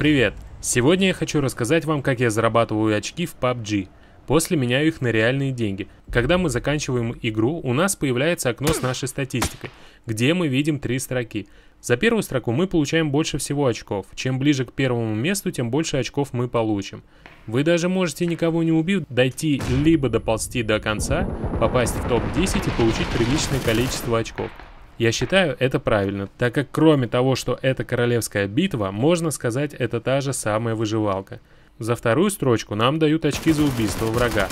Привет! Сегодня я хочу рассказать вам, как я зарабатываю очки в PUBG. После меняю их на реальные деньги. Когда мы заканчиваем игру, у нас появляется окно с нашей статистикой, где мы видим три строки. За первую строку мы получаем больше всего очков. Чем ближе к первому месту, тем больше очков мы получим. Вы даже можете, никого не убив, дойти либо доползти до конца, попасть в топ-10 и получить приличное количество очков. Я считаю это правильно, так как кроме того, что это королевская битва, можно сказать, это та же самая выживалка. За вторую строчку нам дают очки за убийство врага.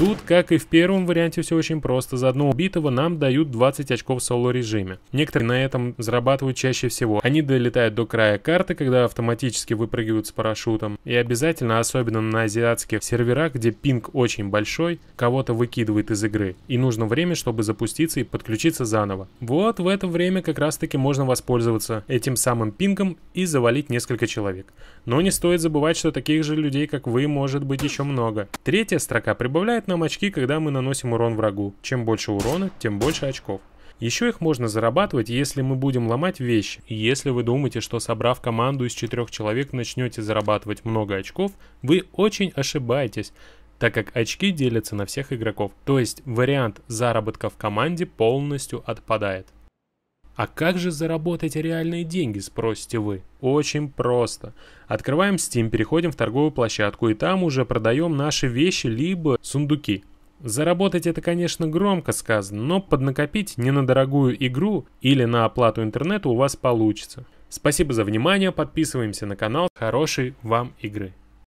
Тут, как и в первом варианте, все очень просто. За одного убитого нам дают 20 очков в соло-режиме. Некоторые на этом зарабатывают чаще всего. Они долетают до края карты, когда автоматически выпрыгивают с парашютом. И обязательно, особенно на азиатских серверах, где пинг очень большой, кого-то выкидывает из игры. И нужно время, чтобы запуститься и подключиться заново. Вот в это время как раз-таки можно воспользоваться этим самым пингом и завалить несколько человек. Но не стоит забывать, что таких же людей, как вы, может быть еще много. Третья строка прибавляет нам очки, когда мы наносим урон врагу. Чем больше урона, тем больше очков. Еще их можно зарабатывать, если мы будем ломать вещи. И если вы думаете, что собрав команду из четырех человек начнете зарабатывать много очков, вы очень ошибаетесь так как очки делятся на всех игроков, то есть вариант заработка в команде полностью отпадает. А как же заработать реальные деньги, спросите вы? Очень просто. Открываем Steam, переходим в торговую площадку и там уже продаем наши вещи либо сундуки. Заработать это, конечно, громко сказано, но поднакопить не на дорогую игру или на оплату интернета у вас получится. Спасибо за внимание, подписываемся на канал, хорошей вам игры!